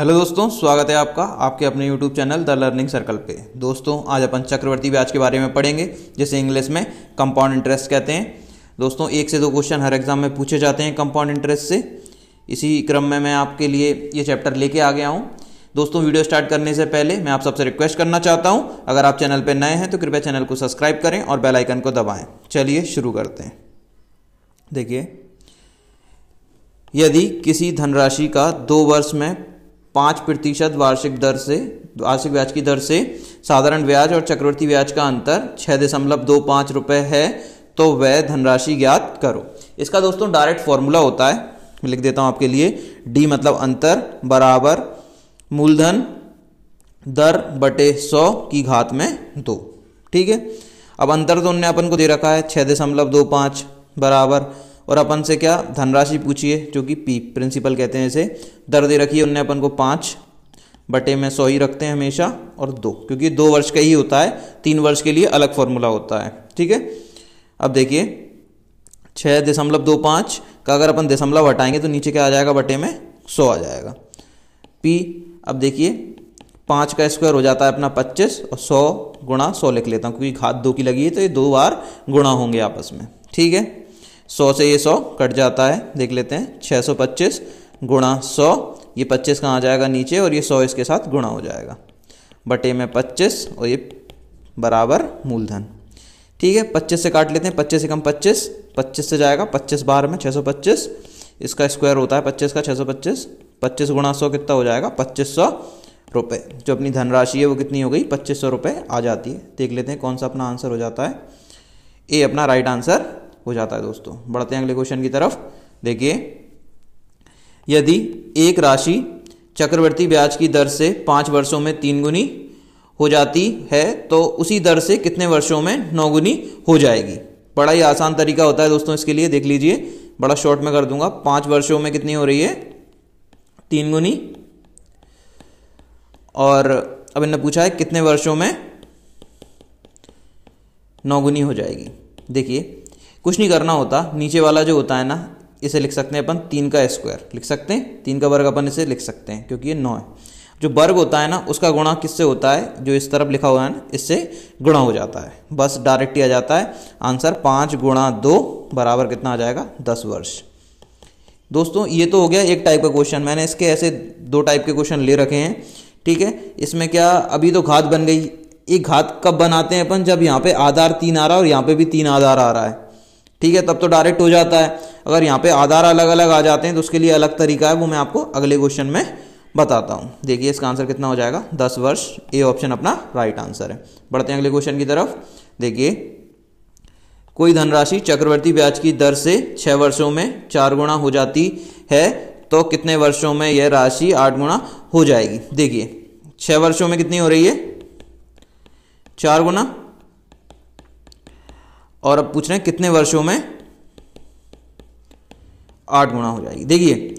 hello दोस्तों स्वागत है आपका आपके अपने YouTube channel the learning circle पे दोस्तों आज अपन चक्रवर्ती ब्याज के बारे में पढ़ेंगे जिसे इंग्लिश में कंपाउंड इंटरेस्ट कहते हैं दोस्तों एक से दो क्वेश्चन हर एग्जाम में पूछे जाते हैं कंपाउंड इंटरेस्ट से इसी क्रम में मैं आपके लिए ये चैप्टर लेके आ गया हूँ दोस्तों वीडियो स्टार्ट करने से पहले मैं आप सबसे रिक्वेस्ट करना चाहता हूँ अगर आप चैनल पर नए हैं तो कृपया चैनल को सब्सक्राइब करें और बेलाइकन को दबाएँ चलिए शुरू करते हैं देखिए यदि किसी धनराशि का दो वर्ष में पाँच प्रतिशत वार्षिक दर से वार्षिक ब्याज की दर से साधारण ब्याज और चक्रवर्ती ब्याज का अंतर छः दशमलव दो पाँच रुपये है तो वह धनराशि ज्ञात करो इसका दोस्तों डायरेक्ट फॉर्मूला होता है मैं लिख देता हूँ आपके लिए डी मतलब अंतर बराबर मूलधन दर बटे सौ की घात में दो ठीक है अब अंतर तो उनने अपन को दे रखा है छः दशमलव दो पाँच बराबर और अपन से क्या धनराशि पूछिए जो कि पी प्रिंसिपल कहते हैं इसे दर दे रखी है उनने अपन को पाँच बटे में सौ ही रखते हैं हमेशा और दो क्योंकि दो वर्ष का ही होता है तीन वर्ष के लिए अलग फॉर्मूला होता है ठीक है अब देखिए छः दशमलव दो पाँच का अगर अपन दशमलव हटाएंगे तो नीचे क्या आ जाएगा बटे में सौ आ जाएगा पी अब देखिए पाँच का स्क्वायर हो जाता है अपना पच्चीस और सौ गुणा सौ लिख लेता हूँ क्योंकि घात दो की लगी है तो ये दो बार गुणा होंगे आपस में ठीक है सौ से ये सौ कट जाता है देख लेते हैं छः सौ पच्चीस गुणा सौ ये पच्चीस कहाँ आ जाएगा नीचे और ये सौ इसके साथ गुणा हो जाएगा बटे में पच्चीस और ये बराबर मूलधन ठीक है पच्चीस से काट लेते हैं पच्चीस एकम पच्चीस पच्चीस से जाएगा पच्चीस बार में छः सौ पच्चीस इसका स्क्वायर होता है पच्चीस का छः सौ पच्चीस पच्चीस गुणा सौ कितना हो जाएगा पच्चीस सौ रुपये जो अपनी धनराशि है वो कितनी हो गई पच्चीस सौ रुपये आ जाती है देख लेते हैं कौन सा अपना आंसर हो जाता है ए अपना राइट आंसर हो जाता है दोस्तों बढ़ते हैं अगले क्वेश्चन की तरफ देखिए यदि एक राशि चक्रवर्ती ब्याज की दर से पांच वर्षों में तीन गुनी हो जाती है तो उसी दर से कितने वर्षों में नौ गुनी हो जाएगी बड़ा ही आसान तरीका होता है दोस्तों इसके लिए देख लीजिए बड़ा शॉर्ट में कर दूंगा पांच वर्षों में कितनी हो रही है तीन गुनी और अब इन्हें पूछा है कितने वर्षों में नौ गुनी हो जाएगी देखिए कुछ नहीं करना होता नीचे वाला जो होता है ना इसे लिख सकते हैं अपन तीन का स्क्वायर लिख सकते हैं तीन का वर्ग अपन इसे लिख सकते हैं क्योंकि ये नौ है जो वर्ग होता है ना उसका गुणा किससे होता है जो इस तरफ लिखा हुआ है ना इससे गुणा हो जाता है बस डायरेक्ट ही आ जाता है आंसर पाँच गुणा दो बराबर कितना आ जाएगा दस वर्ष दोस्तों ये तो हो गया एक टाइप का क्वेश्चन मैंने इसके ऐसे दो टाइप के क्वेश्चन ले रखे हैं ठीक है इसमें क्या अभी तो घात बन गई एक घात कब बनाते हैं अपन जब यहाँ पे आधार तीन आ रहा है और यहाँ पे भी तीन आधार आ रहा है ठीक है तब तो डायरेक्ट हो जाता है अगर यहाँ पे आधार अलग अलग आ जाते हैं तो उसके लिए अलग तरीका है वो मैं आपको अगले क्वेश्चन में बताता हूँ देखिए इसका आंसर कितना हो जाएगा दस वर्ष ए ऑप्शन अपना राइट आंसर है बढ़ते हैं अगले क्वेश्चन की तरफ देखिए कोई धनराशि चक्रवर्ती ब्याज की दर से छः वर्षों में चार गुणा हो जाती है तो कितने वर्षों में यह राशि आठ गुणा हो जाएगी देखिए छः वर्षों में कितनी हो रही है चार गुना और अब पूछ रहे हैं कितने वर्षों में आठ गुना हो जाएगी देखिए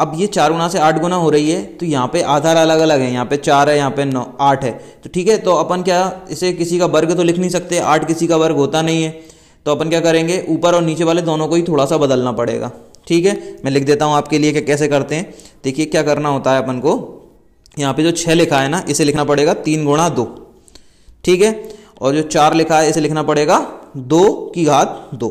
अब ये चार गुना से आठ गुना हो रही है तो यहाँ पे आधार अलग अलग है यहाँ पे चार है यहाँ पे नौ आठ है तो ठीक है तो अपन क्या इसे किसी का वर्ग तो लिख नहीं सकते आठ किसी का वर्ग होता नहीं है तो अपन क्या करेंगे ऊपर और नीचे वाले दोनों को ही थोड़ा सा बदलना पड़ेगा ठीक है मैं लिख देता हूँ आपके लिए कि कैसे करते हैं देखिए क्या करना होता है अपन को यहाँ पे जो छः लिखा है ना इसे लिखना पड़ेगा तीन गुणा दो ठीक है और जो चार लिखा है इसे लिखना पड़ेगा दो की घात दो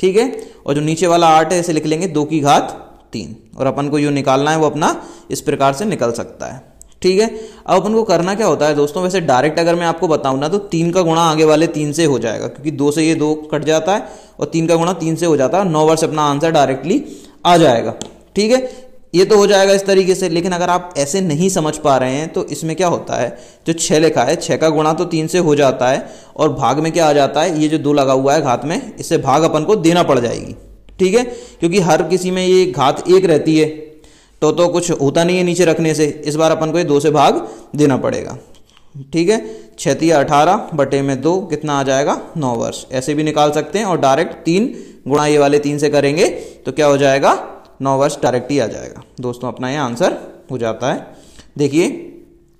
ठीक है और जो नीचे वाला आठ है इसे लिख लेंगे दो की घात तीन और अपन को जो निकालना है वो अपना इस प्रकार से निकल सकता है ठीक है अब अपन को करना क्या होता है दोस्तों वैसे डायरेक्ट अगर मैं आपको बताऊँ ना तो तीन का गुणा आगे वाले तीन से हो जाएगा क्योंकि दो से ये दो कट जाता है और तीन का गुणा तीन से हो जाता है नौ वर्ष अपना आंसर डायरेक्टली आ जाएगा ठीक है ये तो हो जाएगा इस तरीके से लेकिन अगर आप ऐसे नहीं समझ पा रहे हैं तो इसमें क्या होता है जो छः लिखा है छः का गुणा तो तीन से हो जाता है और भाग में क्या आ जाता है ये जो दो लगा हुआ है घात में इससे भाग अपन को देना पड़ जाएगी ठीक है क्योंकि हर किसी में ये घात एक रहती है तो तो कुछ होता नहीं है नीचे रखने से इस बार अपन को ये दो से भाग देना पड़ेगा ठीक है छती अठारह बटे में दो कितना आ जाएगा नौ वर्ष ऐसे भी निकाल सकते हैं और डायरेक्ट तीन गुणा ये वाले तीन से करेंगे तो क्या हो जाएगा नौ वर्ष डायरेक्ट ही आ जाएगा दोस्तों अपना ये आंसर हो जाता है देखिए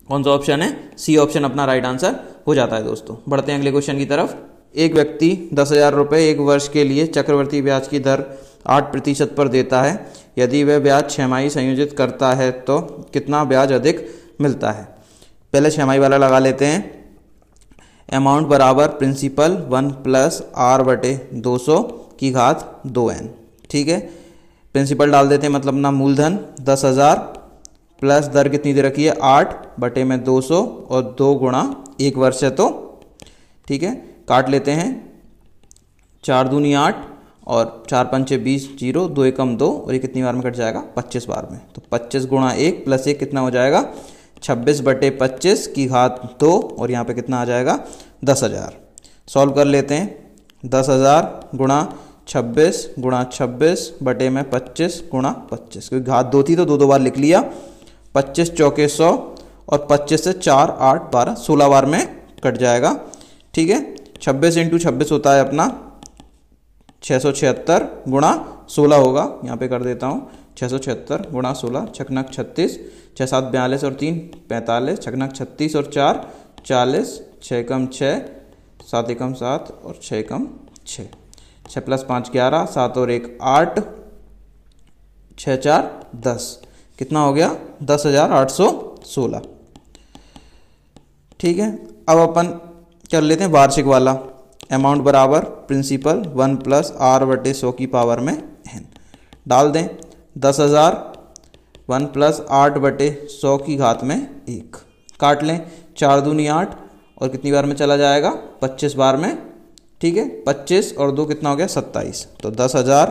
कौन सा ऑप्शन है सी ऑप्शन अपना राइट आंसर हो जाता है दोस्तों बढ़ते हैं अगले क्वेश्चन की तरफ एक व्यक्ति दस हज़ार रुपये एक वर्ष के लिए चक्रवर्ती ब्याज की दर आठ प्रतिशत पर देता है यदि वह ब्याज छमाही संयोजित करता है तो कितना ब्याज अधिक मिलता है पहले छमाही वाला लगा लेते हैं अमाउंट बराबर प्रिंसिपल वन प्लस आर बटे दो सौ की घात दो एन ठीक है प्रिंसिपल डाल देते हैं मतलब ना मूलधन दस हज़ार प्लस दर कितनी दे रखी है आठ बटे में दो सौ और दो गुणा एक वर्ष है तो ठीक है काट लेते हैं चार दूनी आठ और चार पंचे बीस जीरो दो एकम दो और ये कितनी बार में कट जाएगा पच्चीस बार में तो पच्चीस गुणा एक प्लस एक कितना हो जाएगा छब्बीस बटे पच्चीस की घात दो और यहाँ पे कितना आ जाएगा दस हज़ार सॉल्व कर लेते हैं दस हज़ार गुणा छब्बीस गुणा छब्बीस बटे में पच्चीस गुणा पच्चीस क्योंकि घात दो थी तो दो दो बार लिख लिया पच्चीस चौके सौ और पच्चीस से चार आठ बारह सोलह बार में कट जाएगा ठीक है छब्बीस इंटू छब्बीस होता है अपना छः सौ छिहत्तर गुणा सोलह होगा यहाँ पे कर देता हूँ छः सौ छिहत्तर गुणा सोलह छकनक छत्तीस छः सात बयालीस और तीन पैंतालीस छकनक छत्तीस और चार चालीस छः कम छः सात एकम सात और छः कम छः छः प्लस पाँच ग्यारह सात और एक आठ छः चार दस कितना हो गया दस हज़ार आठ सौ सोलह ठीक है अब अपन कर लेते हैं वार्षिक वाला अमाउंट बराबर प्रिंसिपल वन प्लस आर बटे सौ की पावर में एन डाल दें दस हज़ार वन प्लस आठ बटे सौ की घात में एक काट लें चार दूनी आठ और कितनी बार में चला जाएगा पच्चीस बार में ठीक है पच्चीस और दो कितना हो गया सत्ताईस तो दस हज़ार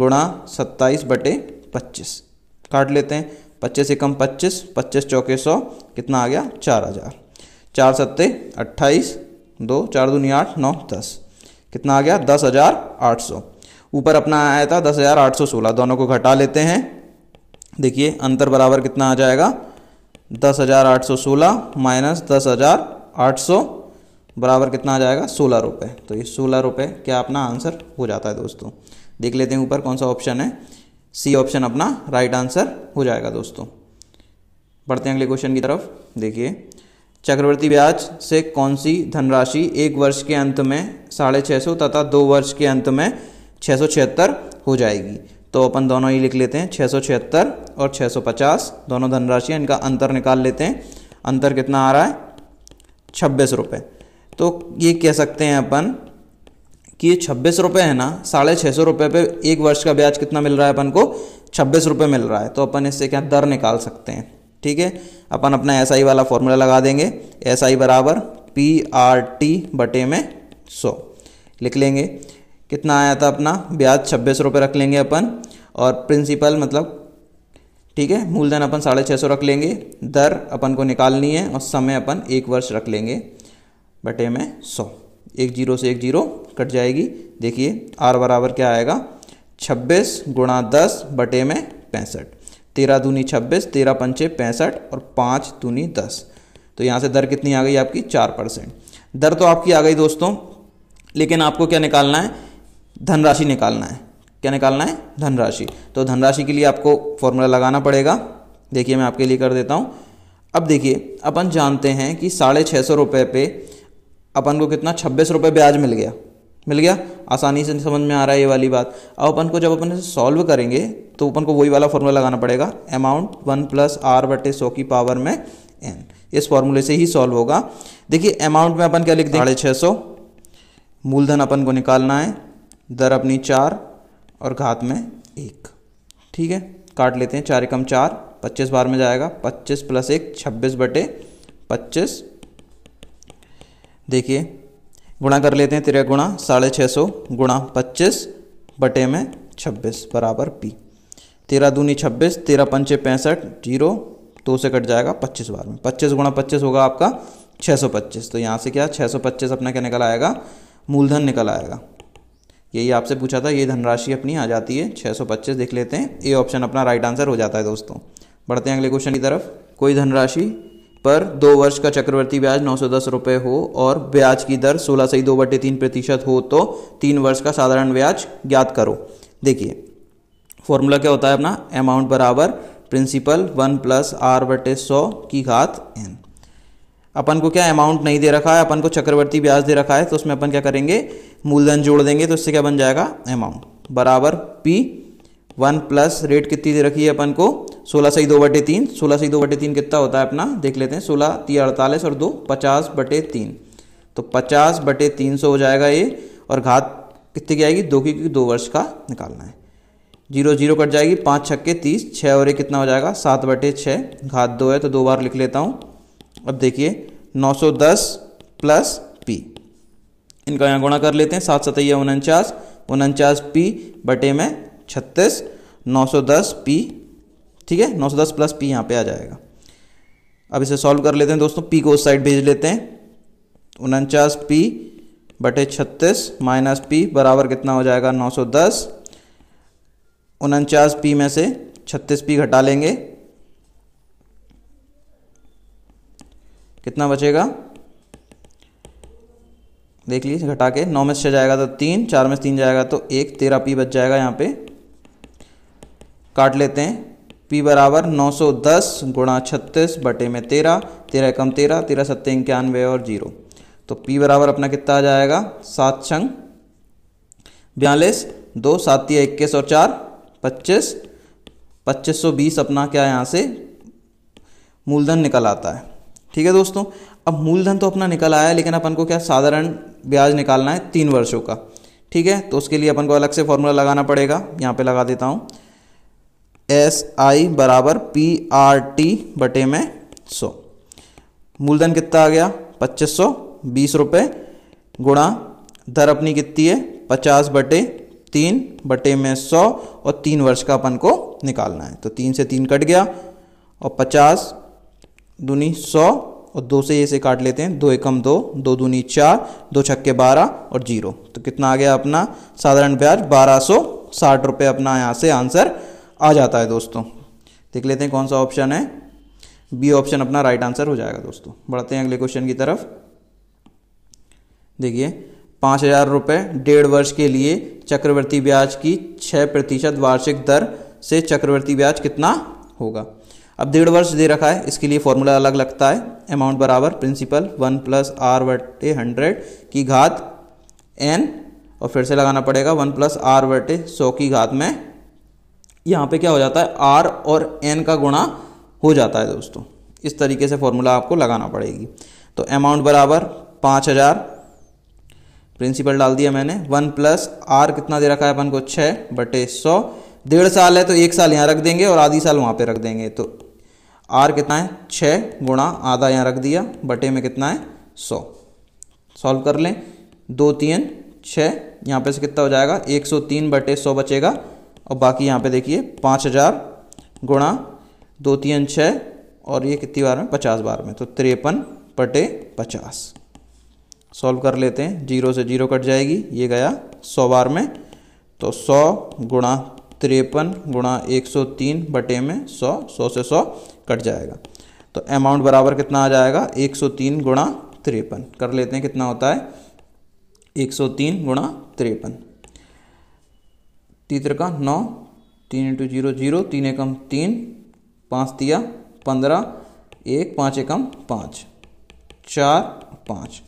गुणा सत्ताईस बटे पच्चीस काट लेते हैं पच्चीस एकम पच्चीस पच्चीस चौके सौ कितना आ गया चार हज़ार चार सत्ते अट्ठाईस दो चार दूनी आठ नौ दस कितना आ गया दस हज़ार आठ सौ ऊपर अपना आया था दस हज़ार आठ सौ सोलह दोनों को घटा लेते हैं देखिए अंतर बराबर कितना आ जाएगा दस हज़ार आठ सौ सोलह माइनस दस हज़ार आठ सौ बराबर कितना आ जाएगा सोलह रुपये तो ये सोलह रुपये क्या अपना आंसर हो जाता है दोस्तों देख लेते हैं ऊपर कौन सा ऑप्शन है सी ऑप्शन अपना राइट आंसर हो जाएगा दोस्तों बढ़ते हैं अगले क्वेश्चन की तरफ देखिए चक्रवर्ती ब्याज से कौन सी धनराशि एक वर्ष के अंत में साढ़े छः सौ तथा दो वर्ष के अंत में छः सौ छिहत्तर हो जाएगी तो अपन दोनों ही लिख लेते हैं छः सौ छिहत्तर और छः सौ पचास दोनों धनराशियाँ इनका अंतर निकाल लेते हैं अंतर कितना आ रहा है छब्बीस रुपये तो ये कह सकते हैं अपन कि ये छब्बीस रुपये है ना साढ़े छः सौ रुपये पर एक वर्ष का ब्याज कितना मिल रहा है अपन को छब्बीस रुपये मिल रहा है तो अपन इससे क्या दर निकाल सकते हैं ठीक है अपन अपना एस SI वाला फॉर्मूला लगा देंगे एस SI बराबर पी आर टी बटे में सौ लिख लेंगे कितना आया था अपना ब्याज छब्बीस रुपये रख लेंगे अपन और प्रिंसिपल मतलब ठीक है मूलधन अपन साढ़े छः सौ रख लेंगे दर अपन को निकालनी है और समय अपन एक वर्ष रख लेंगे बटे में सौ एक जीरो से एक जीरो कट जाएगी देखिए आर बराबर क्या आएगा छब्बीस गुणा दस बटे में पैंसठ तेरह दूनी छब्बीस तेरह पंचे पैंसठ और पाँच दूनी दस तो यहाँ से दर कितनी आ गई आपकी चार परसेंट दर तो आपकी आ गई दोस्तों लेकिन आपको क्या निकालना है धनराशि निकालना है क्या निकालना है धनराशि तो धनराशि के लिए आपको फॉर्मूला लगाना पड़ेगा देखिए मैं आपके लिए कर देता हूँ अब देखिए अपन जानते हैं कि साढ़े छः सौ रुपये पे अपन को कितना छब्बीस रुपये ब्याज मिल गया मिल गया आसानी से समझ में आ रहा है ये वाली बात अब अपन को जब अपन इसे सॉल्व करेंगे तो अपन को वही वाला फॉर्मूला लगाना पड़ेगा अमाउंट वन प्लस आर बटे सौ की पावर में एन इस फॉर्मूले से ही सॉल्व होगा देखिए अमाउंट में अपन क्या लिख दें साढ़े छः सौ मूलधन अपन को निकालना है दर अपनी चार और घात में एक ठीक है काट लेते हैं चार एकम चार पच्चीस बार में जाएगा पच्चीस प्लस एक छब्बीस बटे पच्चीस देखिए गुणा कर लेते हैं तेरह गुणा साढ़े छः सौ गुणा पच्चीस बटे में छब्बीस बराबर पी तेरह दूनी छब्बीस तेरह पंचे पैंसठ जीरो दो से कट जाएगा पच्चीस बार में पच्चीस गुणा पच्चीस होगा आपका छः सौ पच्चीस तो यहाँ से क्या छः सौ पच्चीस अपना क्या निकल आएगा मूलधन निकल आएगा यही आपसे पूछा था ये धनराशि अपनी आ जाती है छः सौ पच्चीस देख लेते हैं ये ऑप्शन अपना राइट आंसर हो जाता है दोस्तों बढ़ते हैं अगले क्वेश्चन की तरफ कोई धनराशि पर दो वर्ष का चक्रवर्ती ब्याज नौ सौ दस रुपये हो और ब्याज की दर सोलह से दो बटे तीन प्रतिशत हो तो तीन वर्ष का साधारण ब्याज ज्ञात करो देखिए फॉर्मूला क्या होता है अपना अमाउंट बराबर प्रिंसिपल वन प्लस आर बटे सौ की घात एन अपन को क्या अमाउंट नहीं दे रखा है अपन को चक्रवर्ती ब्याज दे रखा है तो उसमें अपन क्या करेंगे मूलधन जोड़ देंगे तो इससे क्या बन जाएगा अमाउंट बराबर पी वन प्लस रेट कितनी दे रखी है अपन को सोलह सही दो बटे तीन सोलह सही दो बटे तीन कितना होता है अपना देख लेते हैं सोलह ती अड़तालीस और दो पचास बटे तीन तो पचास बटे तीन सौ हो जाएगा ये और घात कितने की आएगी दो की क्योंकि दो वर्ष का निकालना है जीरो जीरो कट जाएगी पाँच छक्के तीस छः और एक कितना हो जाएगा सात बटे छः घात दो है तो दो बार लिख लेता हूँ अब देखिए नौ सौ दस प्लस पी इनका यहाँ गुणा कर लेते हैं सात सतैया उनचास उनचास पी बटे में छत्तीस नौ सौ दस पी ठीक है नौ सौ दस प्लस पी यहाँ पे आ जाएगा अब इसे सॉल्व कर लेते हैं दोस्तों पी को उस साइड भेज लेते हैं उनचास पी बटे छत्तीस माइनस पी बराबर कितना हो जाएगा नौ सौ दस उनचास पी में से छत्तीस पी घटा लेंगे कितना बचेगा देख लीजिए घटा के नौ में से जाएगा तो तीन चार में से तीन जाएगा तो एक तेरह पी बच जाएगा यहाँ पे काट लेते हैं पी बराबर नौ सौ दस गुणा छत्तीस बटे में तेरह तेरह कम तेरह तेरह सत्तर इक्यानवे और जीरो तो पी बराबर अपना कितना आ जाएगा सात छंग बयालीस दो सात इक्कीस और चार पच्चीस पच्चीस सौ बीस अपना क्या यहाँ से मूलधन निकल आता है ठीक है दोस्तों अब मूलधन तो अपना निकल आया लेकिन अपन को क्या साधारण ब्याज निकालना है तीन वर्षों का ठीक है तो उसके लिए अपन को अलग से फॉर्मूला लगाना पड़ेगा यहाँ पे लगा देता हूँ एस आई बराबर पी आर टी बटे में सौ मूलधन कितना आ गया पच्चीस सौ बीस रुपये गुणा दर अपनी कितनी है पचास बटे तीन बटे में सौ और तीन वर्ष का अपन को निकालना है तो तीन से तीन कट गया और पचास दूनी सौ और दो से से काट लेते हैं दो एकम दो दो दूनी चार दो छक्के बारह और जीरो तो कितना आ गया अपना साधारण ब्याज बारह सौ साठ रुपये अपना यहाँ से आंसर आ जाता है दोस्तों देख लेते हैं कौन सा ऑप्शन है बी ऑप्शन अपना राइट आंसर हो जाएगा दोस्तों बढ़ते हैं अगले क्वेश्चन की तरफ देखिए पाँच हजार रुपये डेढ़ वर्ष के लिए चक्रवर्ती ब्याज की छः प्रतिशत वार्षिक दर से चक्रवर्ती ब्याज कितना होगा अब डेढ़ वर्ष दे रखा है इसके लिए फॉर्मूला अलग लगता है अमाउंट बराबर प्रिंसिपल वन प्लस आर बटे हंड्रेड की घात एन और फिर से लगाना पड़ेगा वन प्लस आर वर्टे सौ की घात में यहाँ पे क्या हो जाता है आर और एन का गुणा हो जाता है दोस्तों इस तरीके से फॉर्मूला आपको लगाना पड़ेगी तो अमाउंट बराबर पाँच हज़ार प्रिंसिपल डाल दिया मैंने वन प्लस आर कितना दे रखा है अपन को छः बटे सौ डेढ़ साल है तो एक साल यहाँ रख देंगे और आधी साल वहाँ पे रख देंगे तो आर कितना है छः गुणा आधा यहाँ रख दिया बटे में कितना है सौ सॉल्व कर लें दो तीन छः यहाँ पे से कितना हो जाएगा एक सौ तीन बटे सौ बचेगा और बाकी यहाँ पे देखिए पाँच हज़ार गुणा दो तीन छः और ये कितनी बार में पचास बार में तो तिरपन पटे पचास सॉल्व कर लेते हैं जीरो से जीरो कट जाएगी ये गया सौ बार में तो सौ गुणा तिरपन गुणा एक सौ तीन बटे में सौ सौ से सौ कट जाएगा तो अमाउंट बराबर कितना आ जाएगा एक सौ तीन गुणा तिरपन कर लेते हैं कितना होता है एक सौ तीन गुणा तिरपन तीतर का नौ तीन इंटू जीरो जीरो तीन एकम तीन पाँच दिया पंद्रह एक पाँच एकम पाँच चार पाँच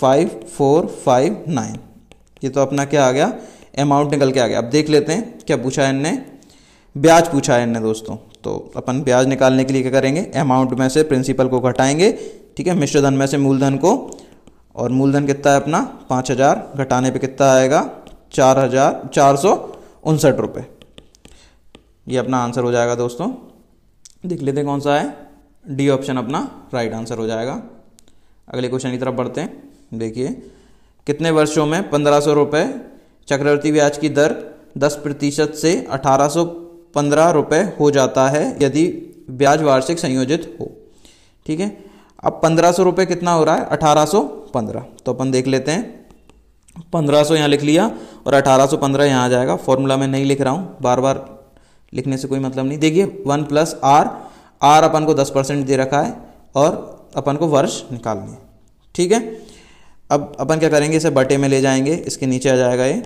फाइव फोर फाइव नाइन ये तो अपना क्या आ गया अमाउंट निकल के आ गया अब देख लेते हैं क्या पूछा है इनने ब्याज पूछा है इनने दोस्तों तो अपन ब्याज निकालने के लिए क्या करेंगे अमाउंट में से प्रिंसिपल को घटाएंगे ठीक है मिश्र धन में से मूलधन को और मूलधन कितना है अपना पाँच हज़ार घटाने पे कितना आएगा चार हज़ार चार सौ उनसठ रुपये ये अपना आंसर हो जाएगा दोस्तों देख लेते हैं कौन सा है डी ऑप्शन अपना राइट आंसर हो जाएगा अगले क्वेश्चन की तरफ बढ़ते हैं देखिए कितने वर्षों में पंद्रह सौ रुपये चक्रवर्ती ब्याज की दर दस प्रतिशत से अठारह सौ पंद्रह रुपये हो जाता है यदि ब्याज वार्षिक संयोजित हो ठीक है अब पंद्रह सौ रुपये कितना हो रहा है अठारह सौ पंद्रह तो अपन देख लेते हैं पंद्रह सौ यहाँ लिख लिया और अठारह सौ पंद्रह यहाँ आ जाएगा फॉर्मूला में नहीं लिख रहा हूँ बार बार लिखने से कोई मतलब नहीं देखिए वन प्लस आर आर अपन को दस परसेंट दे रखा है और अपन को वर्ष निकालनी है ठीक है अब अपन क्या करेंगे इसे बटे में ले जाएंगे इसके नीचे आ जाएगा ये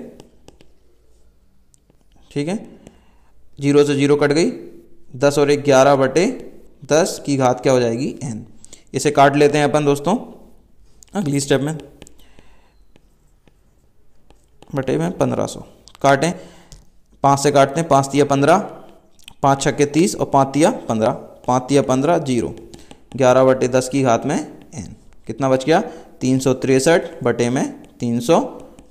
ठीक है जीरो से जीरो कट गई दस और एक ग्यारह बटे दस की घात क्या हो जाएगी एन इसे काट लेते हैं अपन दोस्तों अगली स्टेप में बटे में पंद्रह सौ काटें पाँच से काटते हैं पाँच तिया पंद्रह पाँच छक्के तीस और पाँच तिया पंद्रह पाँच तिया पंद्रह जीरो ग्यारह बटे दस की घात में एन कितना बच गया तीन सौ तिरसठ बटे में तीन सौ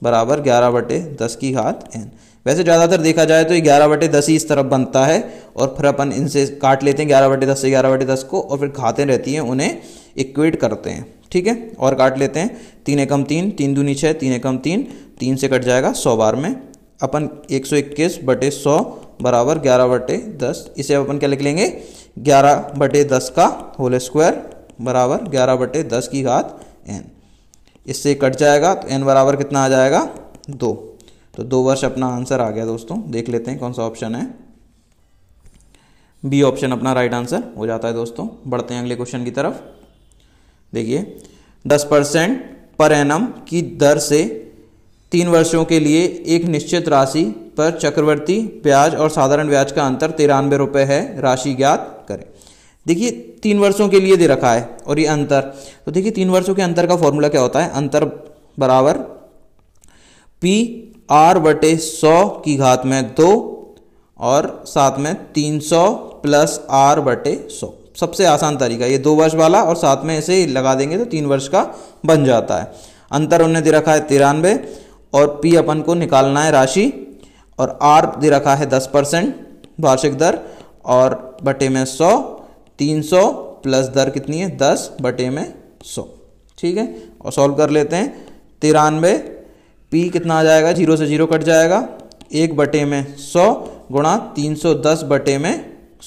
बराबर ग्यारह बटे दस की घात एन वैसे ज़्यादातर देखा जाए तो ये ग्यारह बटे दस ही इस तरफ बनता है और फिर अपन इनसे काट लेते हैं ग्यारह बटे दस से ग्यारह बटे दस को और फिर घातें रहती हैं उन्हें इक्वेट करते हैं ठीक है और काट लेते हैं तीन एकम तीन तीन दूनी छः तीन एकम तीन तीन से कट जाएगा सौ बार में अपन एक सौ इक्कीस बटे सौ बराबर ग्यारह बटे दस इसे अपन क्या लिख लेंगे ग्यारह बटे दस का होल स्क्वायर बराबर ग्यारह बटे दस की घात एन इससे कट जाएगा तो एन बराबर कितना आ जाएगा दो तो दो वर्ष अपना आंसर आ गया दोस्तों देख लेते हैं कौन सा ऑप्शन है बी ऑप्शन अपना राइट आंसर हो जाता है दोस्तों बढ़ते हैं अगले क्वेश्चन की तरफ देखिए दस परसेंट पर एनम की दर से तीन वर्षों के लिए एक निश्चित राशि पर चक्रवर्ती ब्याज और साधारण ब्याज का अंतर तिरानवे रुपये है राशि ज्ञात करें देखिए तीन वर्षों के लिए दे रखा है और ये अंतर तो देखिए तीन वर्षों के अंतर का फॉर्मूला क्या होता है अंतर बराबर पी आर बटे सौ की घात में दो और साथ में तीन सौ प्लस आर बटे सौ सबसे आसान तरीका ये दो वर्ष वाला और साथ में इसे लगा देंगे तो तीन वर्ष का बन जाता है अंतर उन्होंने दे रखा है तिरानवे और पी अपन को निकालना है राशि और आर दे रखा है दस परसेंट वार्षिक दर और बटे में सौ तीन सौ प्लस दर कितनी है दस बटे में सौ ठीक है और सॉल्व कर लेते हैं तिरानवे पी कितना आ जाएगा जीरो से जीरो कट जाएगा एक बटे में सौ गुणा तीन सौ दस बटे में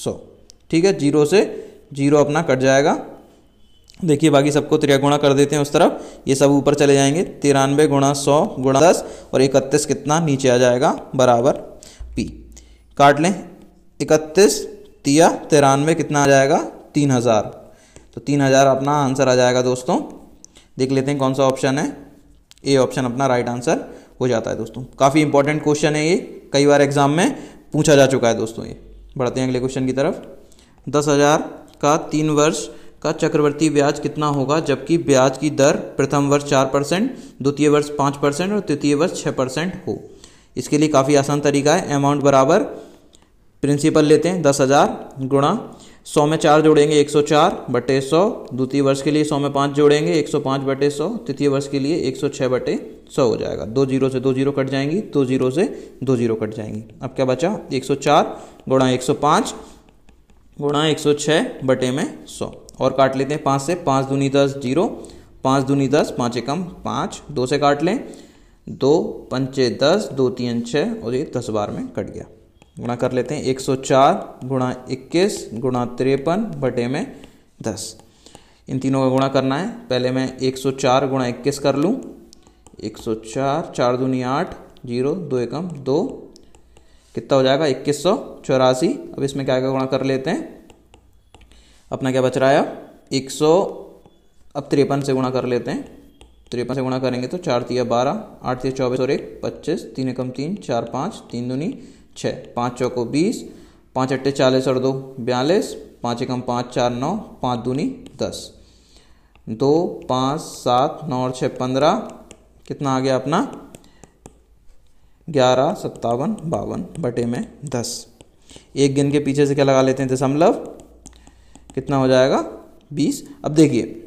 सौ ठीक है जीरो से जीरो अपना कट जाएगा देखिए बाकी सबको त्रिया कर देते हैं उस तरफ ये सब ऊपर चले जाएंगे तिरानवे गुणा सौ गुणा दस और इकतीस कितना नीचे आ जाएगा बराबर पी काट लें इकतीस तिया तिरानवे कितना आ जाएगा तीन हज़ार तो तीन हज़ार अपना आंसर आ जाएगा दोस्तों देख लेते हैं कौन सा ऑप्शन है ए ऑप्शन अपना राइट आंसर हो जाता है दोस्तों काफ़ी इंपॉर्टेंट क्वेश्चन है ये कई बार एग्जाम में पूछा जा चुका है दोस्तों ये बढ़ते हैं अगले क्वेश्चन की तरफ दस हज़ार का तीन वर्ष का चक्रवर्ती ब्याज कितना होगा जबकि ब्याज की दर प्रथम वर्ष चार परसेंट द्वितीय वर्ष पाँच परसेंट और तृतीय वर्ष छः परसेंट हो इसके लिए काफ़ी आसान तरीका है अमाउंट बराबर प्रिंसिपल लेते हैं दस हज़ार गुणा सौ में चार जोड़ेंगे एक सौ चार बटे सौ द्वितीय वर्ष के लिए सौ में पाँच जोड़ेंगे एक सौ पाँच बटे सौ तृतीय वर्ष के लिए एक सौ छः बटे सौ हो जाएगा दो जीरो से दो जीरो कट जाएंगी दो जीरो से दो जीरो कट जाएंगी अब क्या बचा एक सौ चार गुणा एक सौ पाँच गुणा हाँ, एक सौ छः बटे में सौ और काट लेते हैं पाँच से पाँच दूनी दस जीरो पाँच दूनी दस पाँच एकम पाँच दो से काट लें दो पंचे दस दो तीन छः और ये दस बार में कट गया गुणा कर लेते हैं एक सौ चार गुणा इक्कीस गुणा तिरपन बटे में दस इन तीनों का गुणा करना है पहले मैं एक सौ चार गुणा इक्कीस कर लूँ एक सौ चार चार दूनी आठ जीरो दो एकम दो कितना हो जाएगा इक्कीस सौ चौरासी अब इसमें क्या क्या गुणा कर लेते हैं अपना क्या बच रहा है अब एक सौ अब तिरपन से गुणा कर लेते हैं तिरपन से गुणा करेंगे तो चार तीन बारह आठ तीन चौबीस और एक पच्चीस तीन एकम तीन चार पाँच तीन दूनी छः पाँच चौको बीस पाँच अट्ठे चालीस और दो बयालीस पाँच एकम पाँच चार नौ पाँच दूनी दस दो पाँच सात नौ और छः पंद्रह कितना आ गया अपना ग्यारह सत्तावन बावन बटे में दस एक गिन के पीछे से क्या लगा लेते हैं दशमलव कितना हो जाएगा बीस अब देखिए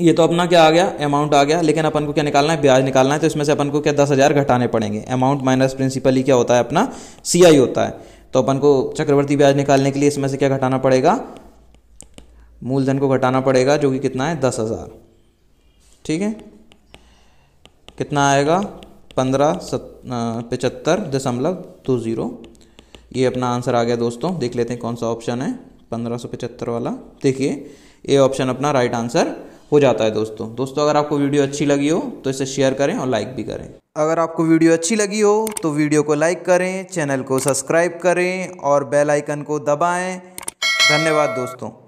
ये तो अपना क्या आ गया अमाउंट आ गया लेकिन अपन को क्या निकालना है ब्याज निकालना है तो इसमें से अपन को क्या दस हज़ार घटाने पड़ेंगे अमाउंट माइनस प्रिंसिपल ही क्या होता है अपना सी आई होता है तो अपन को चक्रवर्ती ब्याज निकालने के लिए इसमें से क्या घटाना पड़ेगा मूलधन को घटाना पड़ेगा जो कि कितना है दस हज़ार ठीक है कितना आएगा पंद्रह सत पचहत्तर दशमलव दो ज़ीरो ये अपना आंसर आ गया दोस्तों देख लेते हैं कौन सा ऑप्शन है पंद्रह सौ पचहत्तर वाला देखिए ये ऑप्शन अपना राइट आंसर हो जाता है दोस्तों दोस्तों अगर आपको वीडियो अच्छी लगी हो तो इसे शेयर करें और लाइक भी करें अगर आपको वीडियो अच्छी लगी हो तो वीडियो को लाइक करें चैनल को सब्सक्राइब करें और बेल आइकन को दबाएं धन्यवाद दोस्तों